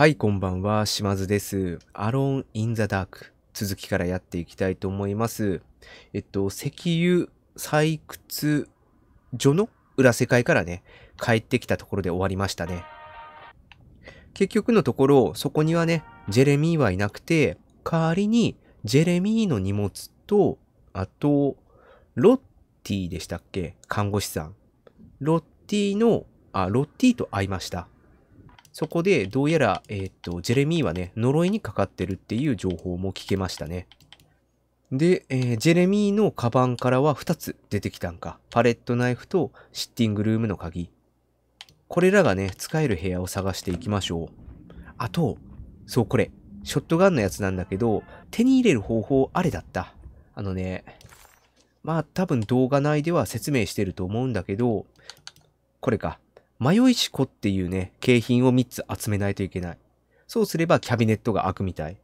はい、こんばんは、島津です。アロン・イン・ザ・ダーク。続きからやっていきたいと思います。えっと、石油採掘所の裏世界からね、帰ってきたところで終わりましたね。結局のところ、そこにはね、ジェレミーはいなくて、代わりにジェレミーの荷物と、あと、ロッティでしたっけ看護師さん。ロッティの、あ、ロッティと会いました。そこで、どうやら、えー、っと、ジェレミーはね、呪いにかかってるっていう情報も聞けましたね。で、えー、ジェレミーのカバンからは2つ出てきたんか。パレットナイフとシッティングルームの鍵。これらがね、使える部屋を探していきましょう。あと、そう、これ、ショットガンのやつなんだけど、手に入れる方法、あれだった。あのね、まあ多分動画内では説明してると思うんだけど、これか。迷いしこっていうね、景品を3つ集めないといけない。そうすればキャビネットが開くみたい。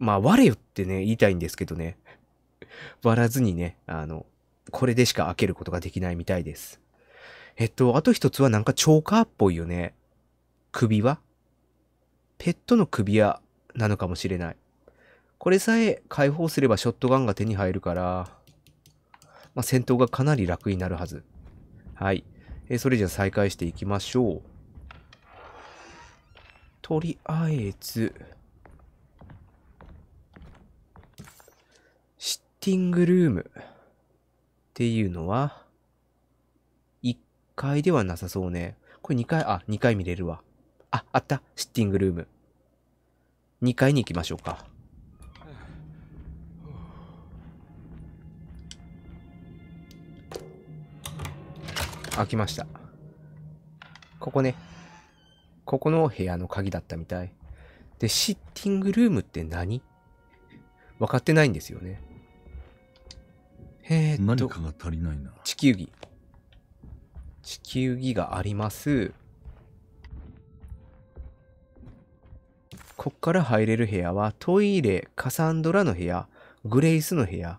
まあ、我よってね、言いたいんですけどね。割らずにね、あの、これでしか開けることができないみたいです。えっと、あと一つはなんかチョーカーっぽいよね。首輪ペットの首輪なのかもしれない。これさえ解放すればショットガンが手に入るから、まあ、戦闘がかなり楽になるはず。はい。えー、それじゃ再開していきましょう。とりあえず、シッティングルームっていうのは、1階ではなさそうね。これ2階、あ、2階見れるわ。あ、あった。シッティングルーム。2階に行きましょうか。開きました。ここね。ここの部屋の鍵だったみたい。で、シッティングルームって何分かってないんですよね。えー、っと、何が足りないな地球儀。地球儀があります。こっから入れる部屋はトイレ、カサンドラの部屋、グレイスの部屋。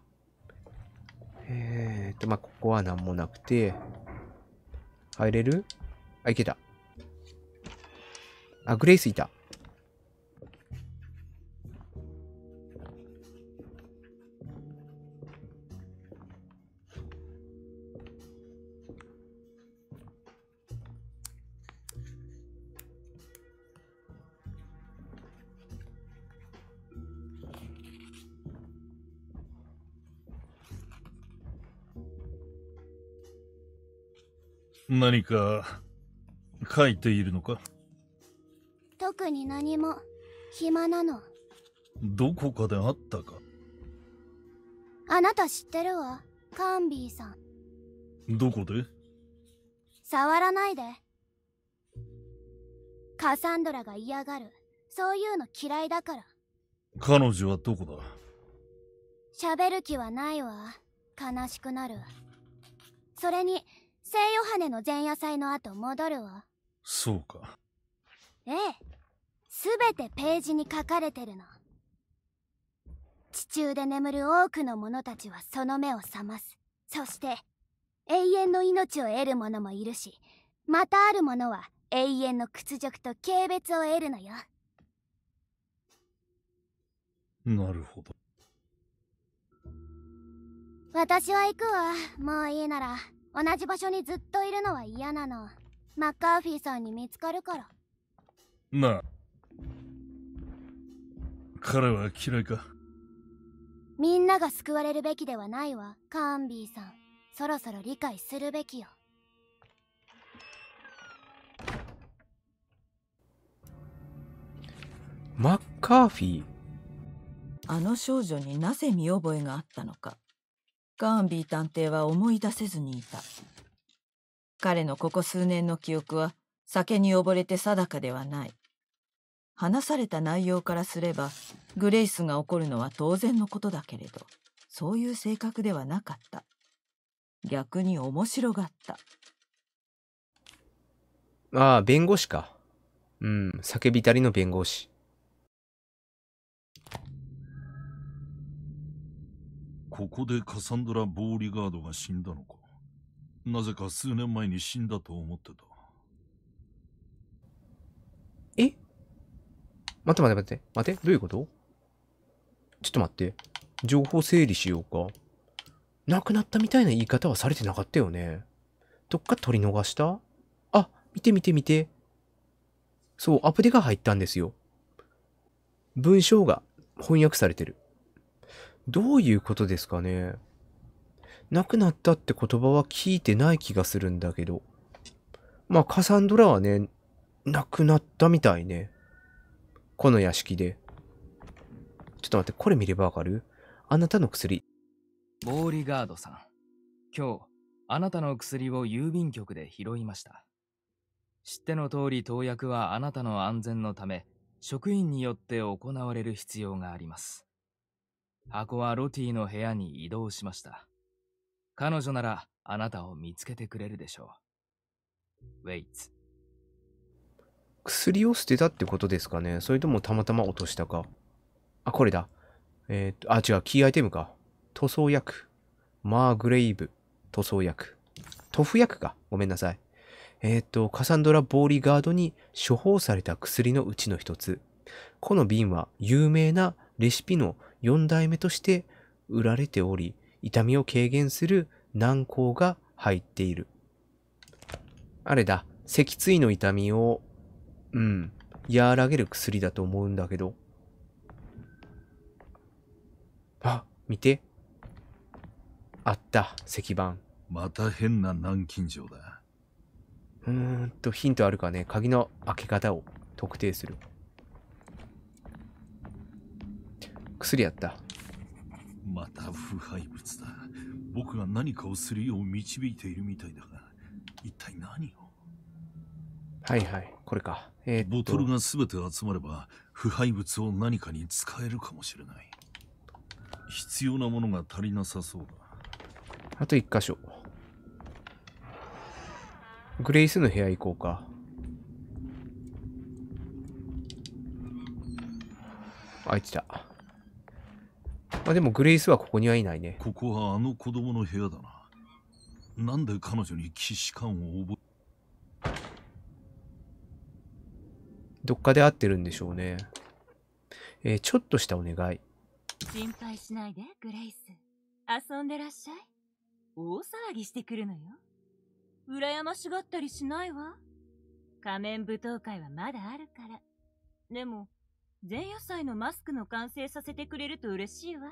えー、っと、まあ、ここは何もなくて、入れるあ、いけた。あ、グレイスいた。何か書いているのか特に何も暇なのどこかで会ったかあなた知ってるわカンビーさんどこで触らないでカサンドラが嫌がるそういうの嫌いだから彼女はどこだ喋る気はないわ悲しくなるそれに聖ヨハネの前夜祭の後戻るわそうかええべてページに書かれてるの地中で眠る多くの者たちはその目を覚ますそして永遠の命を得る者もいるしまたある者は永遠の屈辱と軽蔑を得るのよなるほど私は行くわもういいなら同じ場所にずっといるのは嫌なのマッカーフィーさんに見つかるからなあ彼は嫌いかみんなが救われるべきではないわカーンビーさんそろそろ理解するべきよマッカーフィーあの少女になぜ見覚えがあったのかガンビー探偵は思い出せずにいた。彼のここ数年の記憶は酒に溺れて定かではない。話された内容からすれば、グレイスが怒るのは当然のことだけれど、そういう性格ではなかった。逆に面白がった。ああ、弁護士か。うん、叫びたりの弁護士。ここでカサンドラ・ボーリガードが死んだのかなぜか数年前に死んだと思ってたえ待って待って待って待ってどういうことちょっと待って情報整理しようか亡くなったみたいな言い方はされてなかったよねどっか取り逃したあ見て見て見てそうアプデが入ったんですよ文章が翻訳されてるどういうことですかね亡くなったって言葉は聞いてない気がするんだけど。まあ、カサンドラはね、亡くなったみたいね。この屋敷で。ちょっと待って、これ見ればわかるあなたの薬。ボーリガードさん。今日、あなたの薬を郵便局で拾いました。知っての通り、投薬はあなたの安全のため、職員によって行われる必要があります。箱はロティの部屋に移動しました。彼女ならあなたを見つけてくれるでしょう。ウェイツ。薬を捨てたってことですかねそれともたまたま落としたかあ、これだ。えっ、と、あ、違う、キーアイテムか。塗装薬。マーグレイブ。塗装薬。塗布薬か。ごめんなさい。えっ、と、カサンドラ・ボーリガードに処方された薬のうちの一つ。この瓶は有名なレシピの4代目として売られており、痛みを軽減する軟膏が入っている。あれだ、脊椎の痛みを、うん、和らげる薬だと思うんだけど。あ、見て。あった、石板。また変な南京錠だ。うーんと、ヒントあるかね。鍵の開け方を特定する。薬やった。また腐敗物だ。僕が何かをするよう導いているみたいだが、一体何をはいはい、これか。えー、ボトルが全て集まれば、腐敗物を何かに使えるかもしれない。必要なものが足りなさそうだ。あと一箇所。グレイスの部屋行こうか。あ、いつだ。まあでもグレイスはここにはいないね。ここはあの子供の部屋だな。なんで彼女に騎士官を覚えどっかで会ってるんでしょうね。えー、ちょっとしたお願い。心配しないで、グレイス。遊んでらっしゃい。大騒ぎしてくるのよ。羨ましがったりしないわ。仮面舞踏会はまだあるから。でも、前夜祭のマスクの完成させてくれると嬉しいわ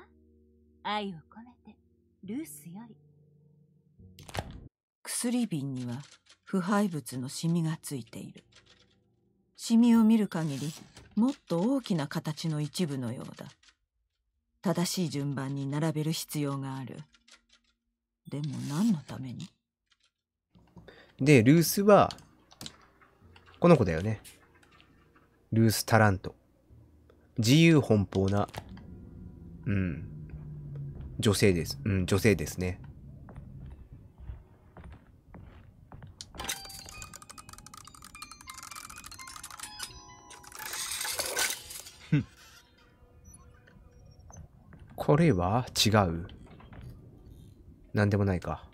愛を込めてルースより薬瓶には腐敗物のシミがついているシミを見る限りもっと大きな形の一部のようだ正しい順番に並べる必要があるでも何のためにでルースはこの子だよねルース・タラント自由奔放な、うん、女性です。うん、女性ですね。これは違う。なんでもないか。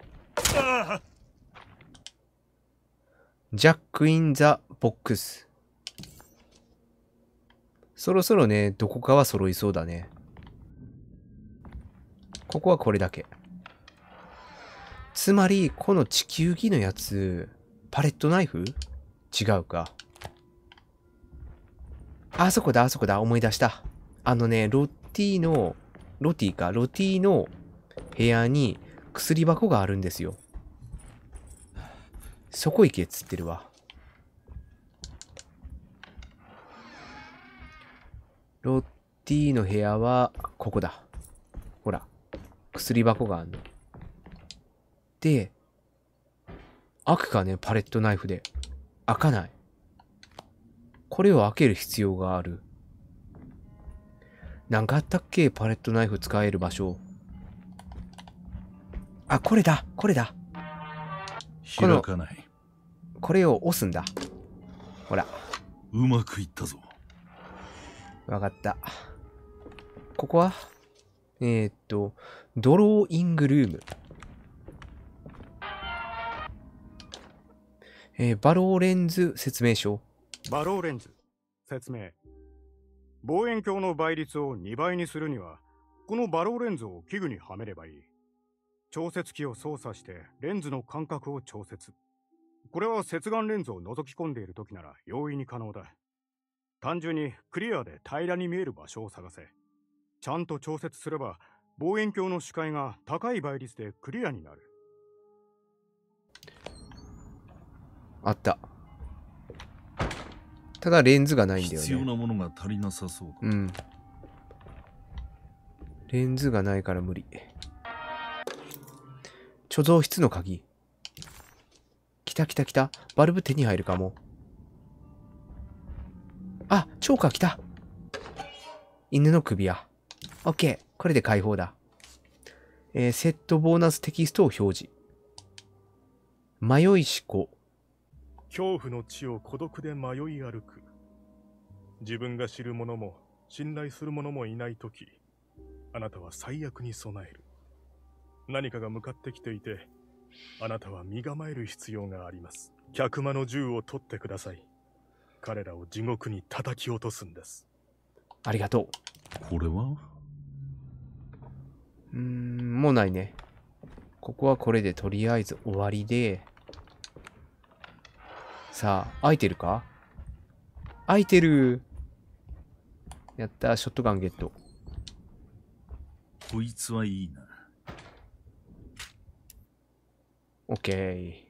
ジャック・イン・ザ・ボックス。そろそろね、どこかは揃いそうだね。ここはこれだけ。つまり、この地球儀のやつ、パレットナイフ違うか。あそこだ、あそこだ、思い出した。あのね、ロッティの、ロティか、ロティの部屋に薬箱があるんですよ。そこ行けっつってるわ。ロッティの部屋は、ここだ。ほら。薬箱があるの。で、開くかね、パレットナイフで。開かない。これを開ける必要がある。なんかあったっけパレットナイフ使える場所。あ、これだこれだ開かないこれを押すんだ。ほら。うまくいったぞ。わかった。ここはえー、っと、ドローイングルーム。えー、バローレンズ説明書。バローレンズ説明。望遠鏡の倍率を2倍にするには、このバローレンズを器具にはめればいい。調節器を操作してレンズの間隔を調節。これは接眼レンズを覗き込んでいる時なら容易に可能だ。単純にクリアで平らに見える場所を探せ。ちゃんと調節すれば、望遠鏡の視界が高い倍率でクリアになる。あった。ただレンズがないんだよね。必要なものが足りなさそううん。レンズがないから無理。貯蔵室の鍵。来た来た来た。バルブ手に入るかも。あ、チョーカー来た。犬の首や。オッケー。これで解放だ。えー、セットボーナステキストを表示。迷い思考。恐怖の地を孤独で迷い歩く。自分が知る者も信頼する者もいないとき、あなたは最悪に備える。何かが向かってきていて、あなたは身構える必要があります。客間の銃を取ってください。彼らを地獄に叩き落とすんですありがとうこれはうんもうないねここはこれでとりあえず終わりでさあ空いてるか空いてるやったショットガンゲットこいつはいいなオッケー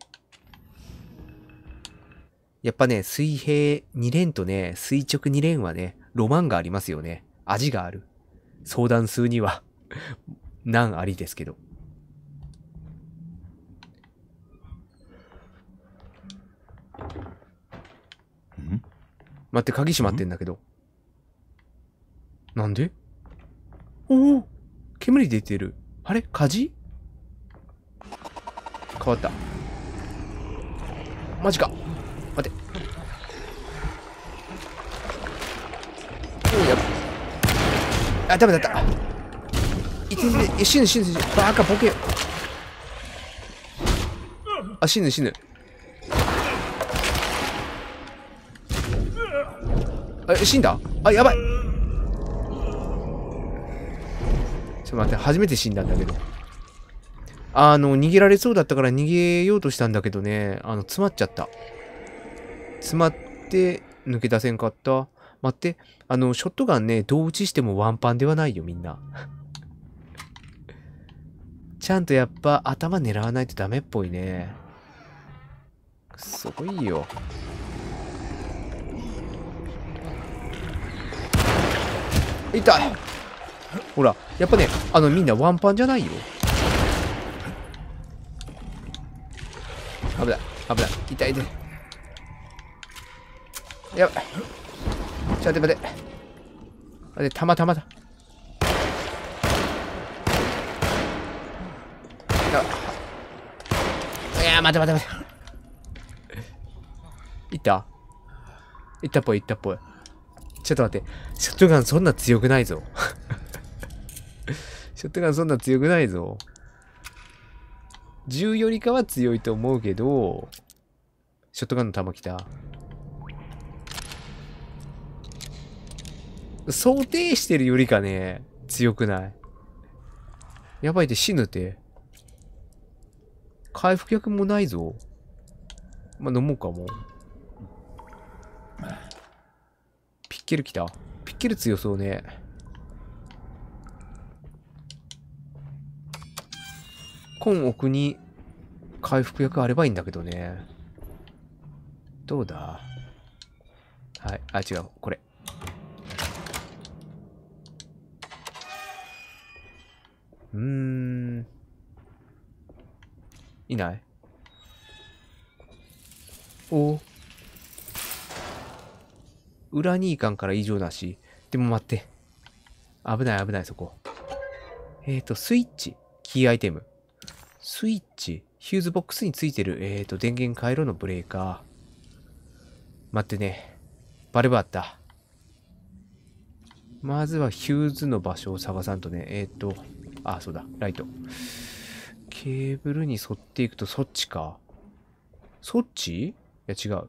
やっぱね、水平2連とね、垂直2連はね、ロマンがありますよね。味がある。相談数には 難ありですけど。待って、鍵閉まってんだけど。なんでおお煙出てる。あれ火事変わった。マジか。あ、ダメだった。い死ぬ死ぬ死ぬ。バカボケ。あ、死ぬ死ぬ。あ死んだあ、やばい。ちょっと待って、初めて死んだんだけど。あの、逃げられそうだったから逃げようとしたんだけどね、あの、詰まっちゃった。詰まって、抜け出せんかった。待って、あの、ショットガンね、どう打ちしてもワンパンではないよ、みんな。ちゃんとやっぱ頭狙わないとダメっぽいね。すごいよ。痛いほら、やっぱね、あのみんなワンパンじゃないよ。危ない、危ない、痛いで、ね。やばい。ちょっと待って待て待てたまたまだいや待て待て待ていったいったっぽいいったっぽいちょっと待ってショットガンそんな強くないぞ ショットガンそんな強くないぞ銃よりかは強いと思うけどショットガンの弾きた想定してるよりかね、強くないやばいって死ぬって。回復薬もないぞ。まあ、飲もうか、もピッケル来た。ピッケル強そうね。今奥に回復薬あればいいんだけどね。どうだはい。あ、違う。これ。うーん。いないお裏にいかんから異常なし。でも待って。危ない危ないそこ。えっ、ー、と、スイッチ。キーアイテム。スイッチ。ヒューズボックスについてる、えっ、ー、と、電源回路のブレーカー。待ってね。バルブあった。まずはヒューズの場所を探さんとね。えっ、ー、と、あそうだ、ライト。ケーブルに沿っていくとそっちか。そっちいや、違う。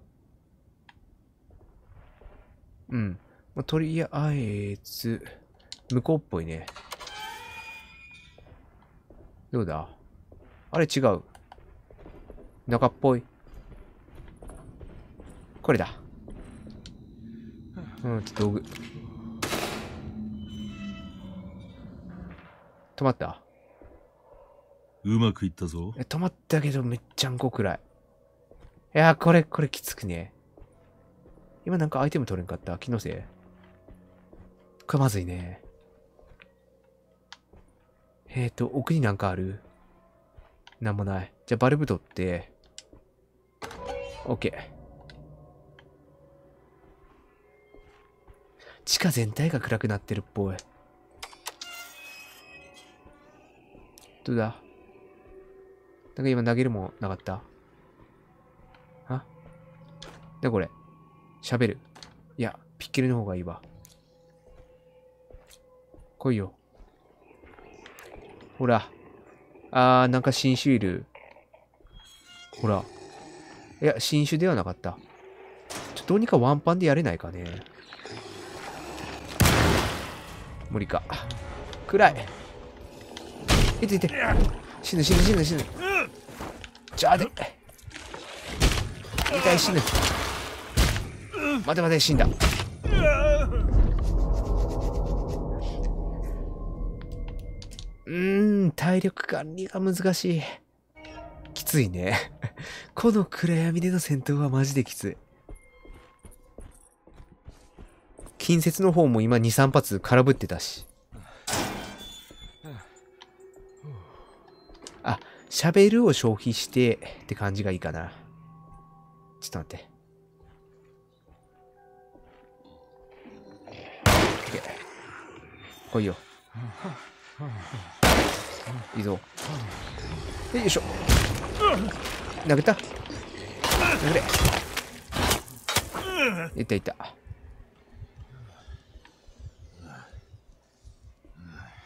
うん。まあ、とりあえず、向こうっぽいね。どうだあれ違う。中っぽい。これだ。うん、ちょっと道具。止まった。うまくいったぞ。止まったけどめっちゃんこくらい。いやー、これ、これきつくね。今なんかアイテム取れんかった気のせいこれまずいね。えっ、ー、と、奥になんかあるなんもない。じゃあバルブ取って、OK。地下全体が暗くなってるっぽい。どうだなんか今投げるもなかったあでこれ喋る。いや、ピッケルの方がいいわ。来いよ。ほら。あー、なんか新種いる。ほら。いや、新種ではなかった。ちょ、どうにかワンパンでやれないかね。無理か。暗い。死ぬ死ぬ死ぬ死ぬじゃあで痛い死ぬ待て待て死んだうん体力管理が難しいきついねこの暗闇での戦闘はマジできつい近接の方も今23発空振ってたし喋るを消費してって感じがいいかな。ちょっと待って。来いよ。いいぞ。よいしょ。投げた殴れ。いたいた。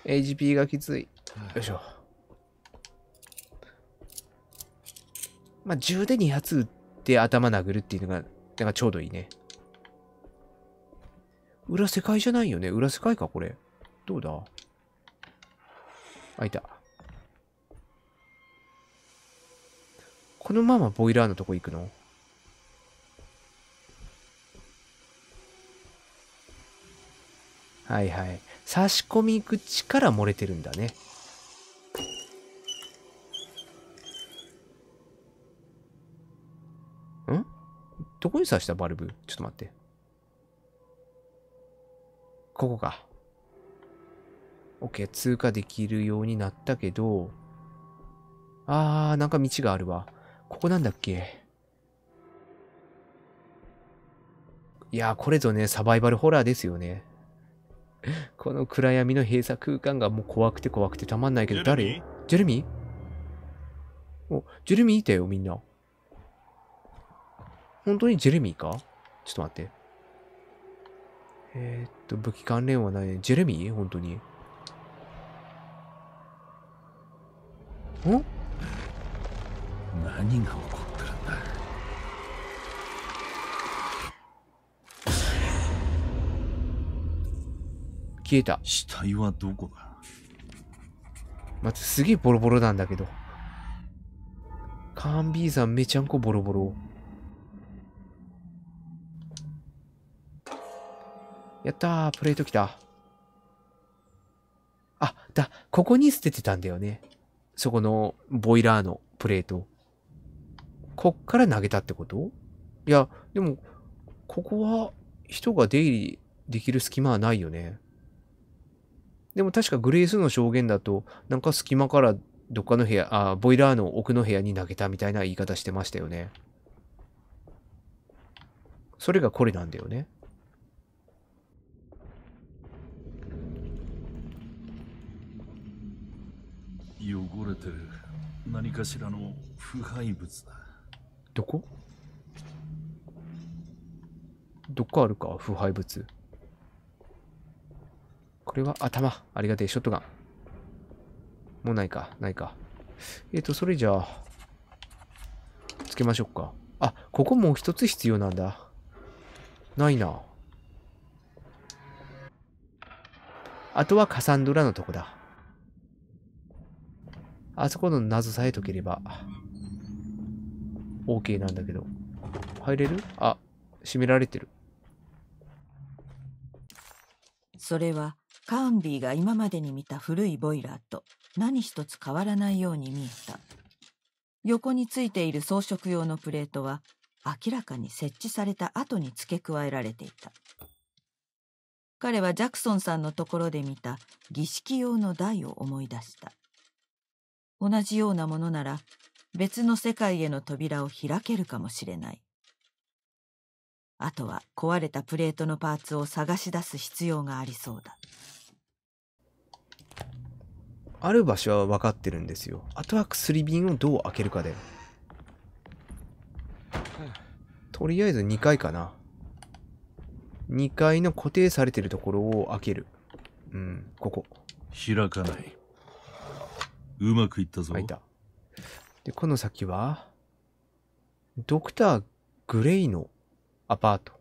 AGP がきつい。よいしょ。まあ、銃で2発撃って頭殴るっていうのが、なんかちょうどいいね。裏世界じゃないよね。裏世界か、これ。どうだあ、いた。このままボイラーのとこ行くのはいはい。差し込み口から漏れてるんだね。どこに刺したバルブちょっと待って。ここか。OK、通過できるようになったけど、あー、なんか道があるわ。ここなんだっけいやー、これぞね、サバイバルホラーですよね。この暗闇の閉鎖空間がもう怖くて怖くてたまんないけど、誰ジェルミーお、ジェルミーいたよ、みんな。本当にジェレミーかちょっと待って。えー、っと、武器関連はない。ジェレミー本当に。ん何が起こってるんだ消えた。死体はどこだまずすげえボロボロなんだけど。カンビーさんめちゃんこボロボロ。やったー、プレート来た。あ、だ、ここに捨ててたんだよね。そこのボイラーのプレート。こっから投げたってこといや、でも、ここは人が出入りできる隙間はないよね。でも確かグレースの証言だと、なんか隙間からどっかの部屋、あ、ボイラーの奥の部屋に投げたみたいな言い方してましたよね。それがこれなんだよね。汚れてる何かしらの腐敗物だどこどこあるか腐敗物これは頭ありがてえショットガンもうないかないかえっ、ー、とそれじゃあつけましょうかあここもう一つ必要なんだないなあとはカサンドラのとこだあそこの謎さえ解ければ、OK なんだけど。入れるあ、閉められてる。それは、カウンビーが今までに見た古いボイラーと何一つ変わらないように見えた。横についている装飾用のプレートは、明らかに設置された後に付け加えられていた。彼はジャクソンさんのところで見た儀式用の台を思い出した。同じようなものなら別の世界への扉を開けるかもしれない。あとは壊れたプレートのパーツを探し出す必要がありそうだ。ある場所は分かってるんですよ。あとは薬瓶をどう開けるかだよ。とりあえず2階かな。2階の固定されてるところを開ける。うん、ここ。開かない。うまくいったぞ。た。で、この先は、ドクター・グレイのアパート。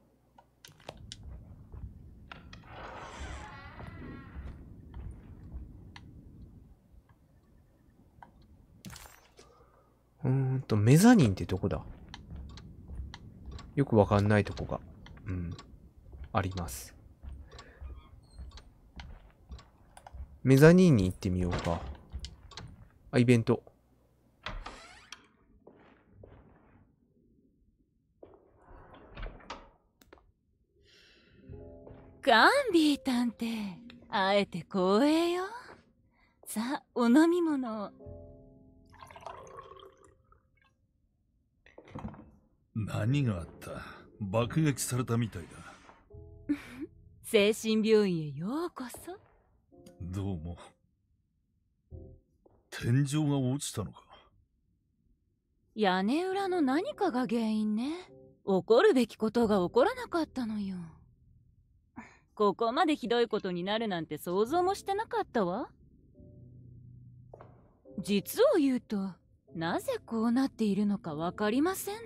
うーんと、メザニンってどこだよくわかんないとこが、うん、あります。メザニンに行ってみようか。あ、イベント。ガンビー探偵、会えて光栄よ。さあ、お飲み物何があった爆撃されたみたいだ。精神病院へようこそ。どうも。天井が落ちたのか屋根裏の何かが原因ね起こるべきことが起こらなかったのよここまでひどいことになるなんて想像もしてなかったわ実を言うとなぜこうなっているのか分かりません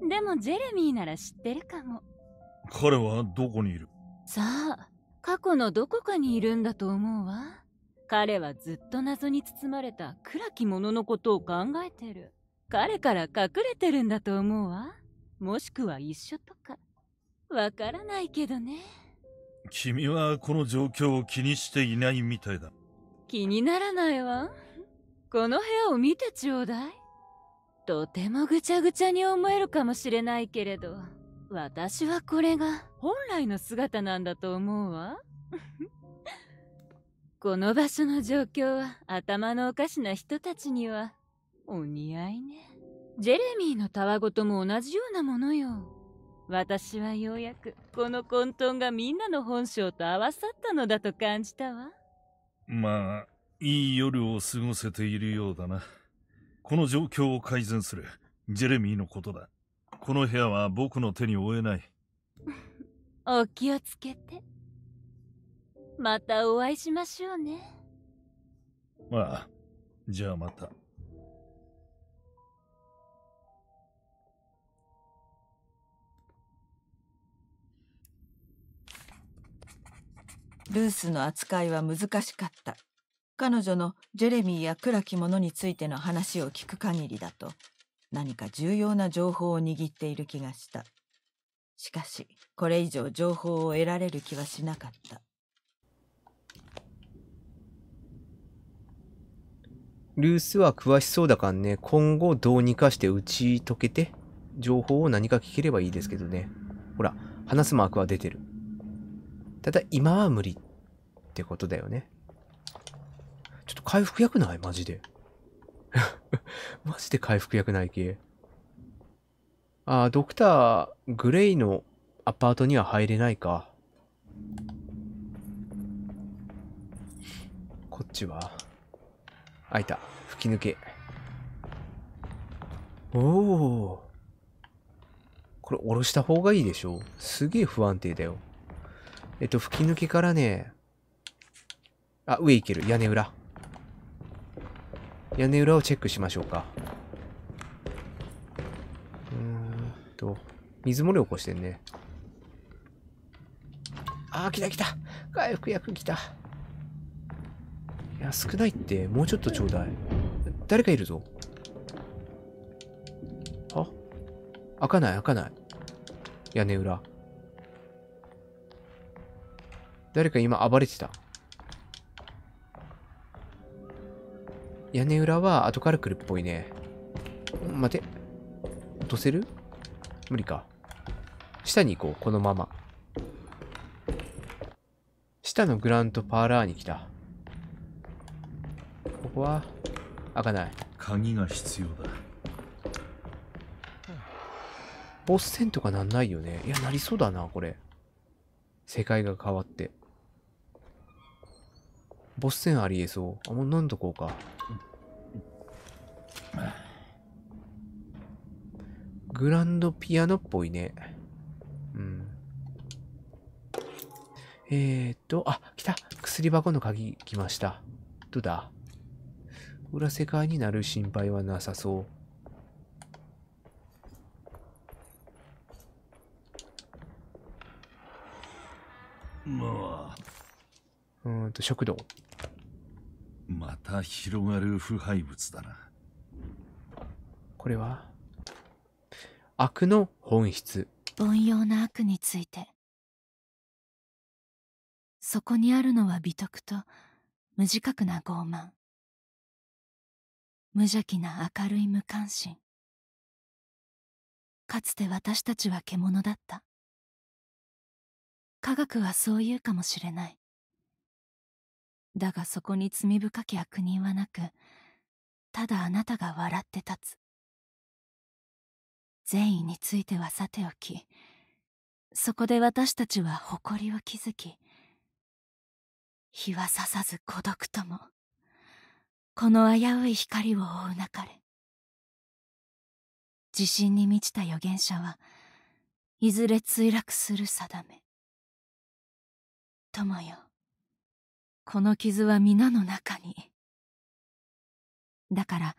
のでもジェレミーなら知ってるかも彼はどこにいるさあ過去のどこかにいるんだと思うわ彼はずっと謎に包まれた暗き者のことを考えてる彼から隠れてるんだと思うわもしくは一緒とかわからないけどね君はこの状況を気にしていないみたいだ気にならないわこの部屋を見てちょうだいとてもぐちゃぐちゃに思えるかもしれないけれど私はこれが本来の姿なんだと思うわこの場所の状況は頭のおかしな人たちにはお似合いねジェレミーのたわごとも同じようなものよ私はようやくこの混沌がみんなの本性と合わさったのだと感じたわまあいい夜を過ごせているようだなこの状況を改善するジェレミーのことだこの部屋は僕の手に負えない お気をつけてまたお会いしましょうねああじゃあまたルースの扱いは難しかった彼女のジェレミーや暗き者についての話を聞く限りだと何か重要な情報を握っている気がしたしかしこれ以上情報を得られる気はしなかったルースは詳しそうだからね、今後どうにかして打ち解けて、情報を何か聞ければいいですけどね。ほら、話すマークは出てる。ただ、今は無理ってことだよね。ちょっと回復薬ないマジで。マジで回復薬ない系。ああ、ドクター、グレイのアパートには入れないか。こっちは開いた。吹き抜け。おお。これ、下ろした方がいいでしょすげえ不安定だよ。えっと、吹き抜けからね、あ、上行ける。屋根裏。屋根裏をチェックしましょうか。うんと、水漏れ起こしてんね。ああ来た来た。回復薬来た。や、少ないって。もうちょっとちょうだい。誰かいるぞ。あ開かない、開かない。屋根裏。誰か今暴れてた。屋根裏は後から来るっぽいね。待て。落とせる無理か。下に行こう、このまま。下のグラントパーラーに来た。こは開かない鍵が必要だボス戦とかなんないよねいやなりそうだなこれ世界が変わってボス戦ありえそうあもう飲んどこうかグランドピアノっぽいねうんえー、っとあ来た薬箱の鍵来ましたどうだ裏世界になる心配はなさそう。まあ。うんと、食堂。また広がる腐敗物だな。これは悪の本質。凡庸な悪について。そこにあるのは美徳と無自覚な傲慢。無邪気な明るい無関心かつて私たちは獣だった科学はそう言うかもしれないだがそこに罪深き悪人はなくただあなたが笑って立つ善意についてはさておきそこで私たちは誇りを築き日はささず孤独ともこの危うい光を追うなかれ自信に満ちた預言者はいずれ墜落する定め友よこの傷は皆の中にだから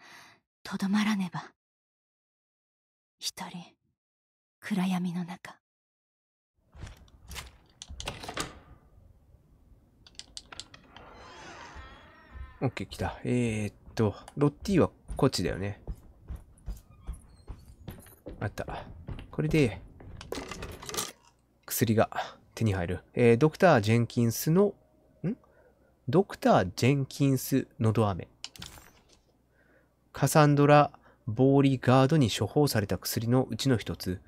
とどまらねば一人暗闇の中 OK、来た。えー、っと、ロッティはこっちだよね。あった。これで、薬が手に入る。えー、ドクター・ジェンキンスの、んドクター・ジェンキンスのど飴。カサンドラ・ボーリガードに処方された薬のうちの一つ。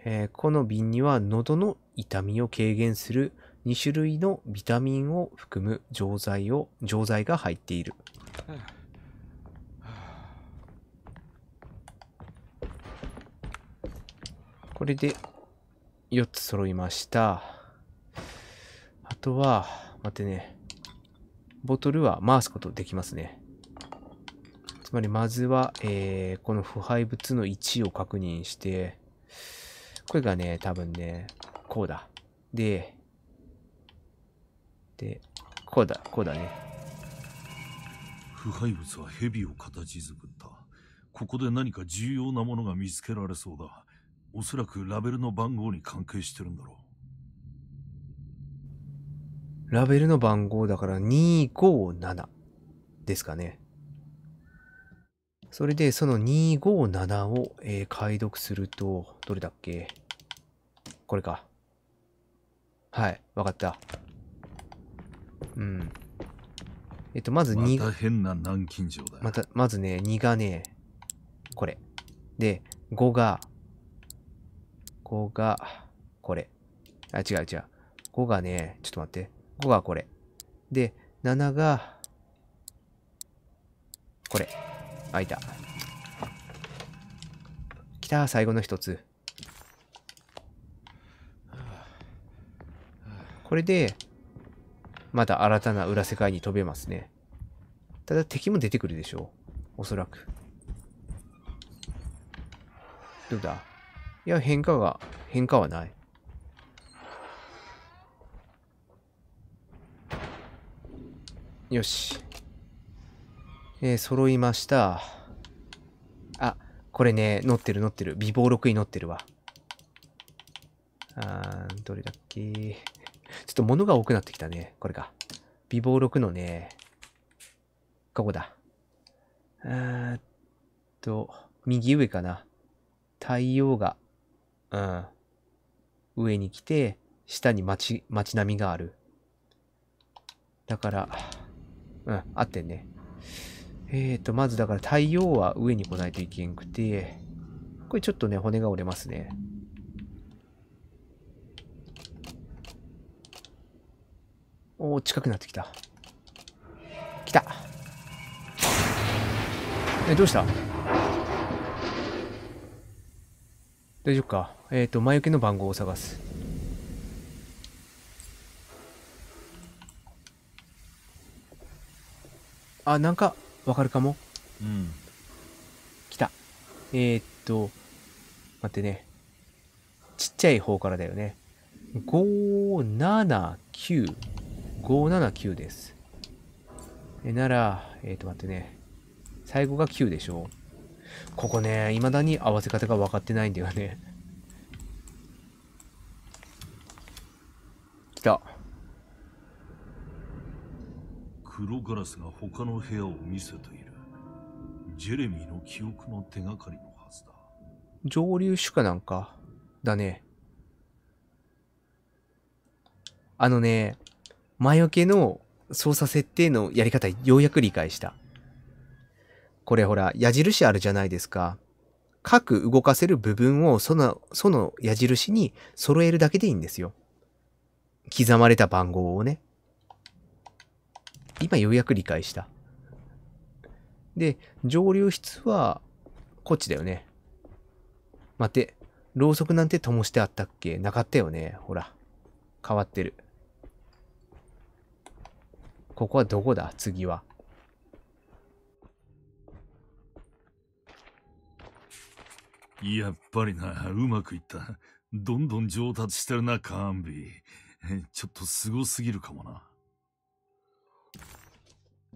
えー、この瓶には喉の痛みを軽減する2種類のビタミンを含む錠剤を、錠剤が入っている。これで4つ揃いました。あとは、待ってね。ボトルは回すことできますね。つまり、まずは、えー、この腐敗物の1を確認して、これがね、多分ね、こうだ。で、で、こうだ、こうだね。腐敗物は蛇を形作った。ここで何か重要なものが見つけられそうだ。おそらくラベルの番号に関係してるんだろう。ラベルの番号だから257ですかね。それでその257を、えー、解読すると、どれだっけこれか。はい、わかった。うん。えっと、まず2。ま変な南京錠だ。また、まずね、2がね、これ。で、5が、5が、これ。あ、違う違う。5がね、ちょっと待って。5がこれ。で、7が、これ。開いた。きた、最後の一つ。これで、また新たな裏世界に飛べますね。ただ敵も出てくるでしょう。おそらく。どうだいや、変化が、変化はない。よし。えー、揃いました。あ、これね、乗ってる乗ってる。微暴録に乗ってるわ。あー、どれだっけと物が多くなってきたね。これか。美貌6のね、ここだ。えー、っと、右上かな。太陽が、うん。上に来て、下に街、街並みがある。だから、うん、合ってんね。えーと、まずだから太陽は上に来ないといけんくて、これちょっとね、骨が折れますね。お近くなってきた。来た。え、どうした大丈夫か。えっ、ー、と、眉毛けの番号を探す。あ、なんか、わかるかも。うん。来た。えっ、と、待ってね。ちっちゃい方からだよね。5、7、9。579です。えなら、えっ、ー、と待ってね。最後が9でしょここね、未だに合わせ方が分かってないんだよね。来た。黒ガラスが他の部屋を見せている。ジェレミーの記憶の手がかりのはずだ。上流種かなんか、だね。あのね、魔除けの操作設定のやり方ようやく理解した。これほら、矢印あるじゃないですか。各動かせる部分をその、その矢印に揃えるだけでいいんですよ。刻まれた番号をね。今ようやく理解した。で、上流室は、こっちだよね。待って、ろうそくなんて灯してあったっけなかったよね。ほら。変わってる。ここはどこだ次は。やっぱりな、うまくいった。どんどん上達してるな、カーンビー。ちょっとすごすぎるかもな。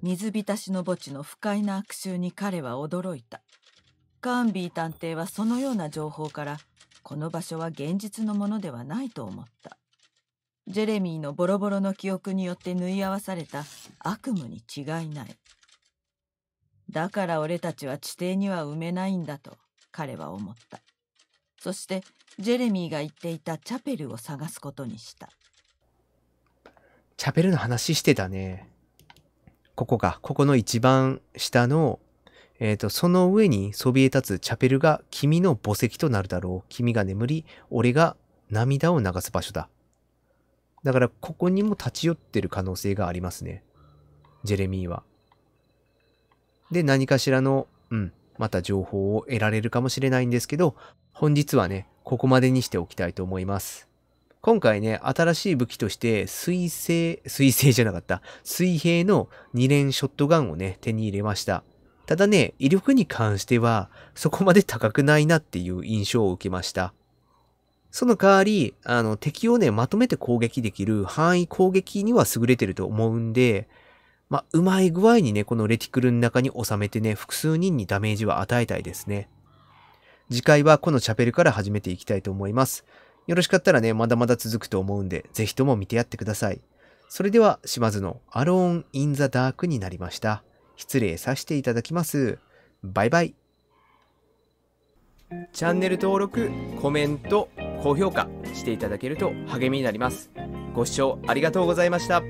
水浸しの墓地の不快な悪臭に彼は驚いた。カーンビー探偵はそのような情報から、この場所は現実のものではないと思った。ジェレミーのボロボロの記憶によって縫い合わされた悪夢に違いない。だから俺たちは地底には埋めないんだと彼は思った。そしてジェレミーが言っていたチャペルを探すことにした。チャペルの話してたね。ここが、ここの一番下の、えっ、ー、と、その上にそびえ立つチャペルが君の墓石となるだろう。君が眠り、俺が涙を流す場所だ。だからここにも立ち寄ってる可能性がありますね。ジェレミーは。で、何かしらの、うん、また情報を得られるかもしれないんですけど、本日はね、ここまでにしておきたいと思います。今回ね、新しい武器として、水星、水星じゃなかった、水平の2連ショットガンをね、手に入れました。ただね、威力に関しては、そこまで高くないなっていう印象を受けました。その代わり、あの、敵をね、まとめて攻撃できる範囲攻撃には優れてると思うんで、まあ、うまい具合にね、このレティクルの中に収めてね、複数人にダメージは与えたいですね。次回はこのチャペルから始めていきたいと思います。よろしかったらね、まだまだ続くと思うんで、ぜひとも見てやってください。それでは、島津のアローン・イン・ザ・ダークになりました。失礼させていただきます。バイバイ。チャンネル登録、コメント、高評価していただけると励みになります。ご視聴ありがとうございました。